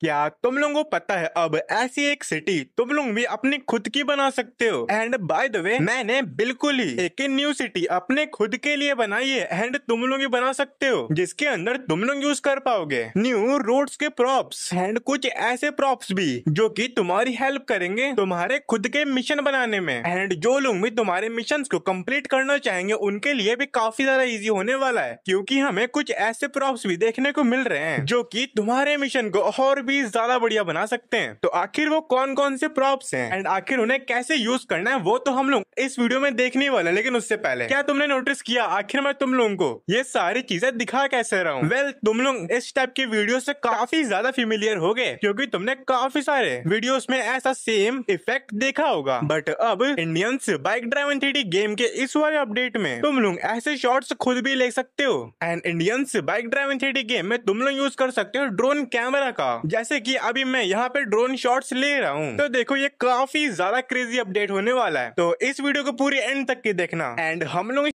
क्या तुम लोगों को पता है अब ऐसी एक सिटी तुम लोग भी अपनी खुद की बना सकते हो एंड बाय द वे मैंने बिल्कुल ही एक न्यू सिटी अपने खुद के लिए बनाई है एंड तुम लोग ही बना सकते हो जिसके अंदर तुम लोग यूज कर पाओगे न्यू रोड्स के प्रॉप्स एंड कुछ ऐसे प्रॉप्स भी जो कि तुम्हारी हेल्प करेंगे तुम्हारे खुद के मिशन बनाने में एंड जो लोग भी तुम्हारे मिशन को कम्प्लीट करना चाहेंगे उनके लिए भी काफी ज्यादा इजी होने वाला है क्यूँकी हमें कुछ ऐसे प्रॉप्स भी देखने को मिल रहे हैं जो की तुम्हारे मिशन को और भी ज्यादा बढ़िया बना सकते हैं तो आखिर वो कौन कौन से प्रॉप्स हैं एंड आखिर उन्हें कैसे यूज करना है वो तो हम लोग इस वीडियो में देखने वाले लेकिन उससे पहले क्या तुमने नोटिस किया आखिर मैं तुम लोगों को ये सारी चीजें दिखा कैसे रहा हूँ वेल तुम लोग इस टाइप के वीडियो से काफी ज्यादा फेमिलियर हो गए क्योंकि तुमने काफी सारे वीडियोस में ऐसा सेम इफेक्ट देखा होगा बट अब Indians bike driving three game के इस वाले अपडेट में तुम लोग ऐसे शॉर्ट खुद भी ले सकते हो and Indians bike driving three game में तुम लोग यूज कर सकते हो ड्रोन कैमरा का जैसे कि अभी मैं यहाँ पे ड्रोन शॉट्स ले रहा हूँ तो देखो ये काफी ज्यादा क्रेजी अपडेट होने वाला है तो इस वीडियो को पूरी एंड तक के देखना एंड हम लोग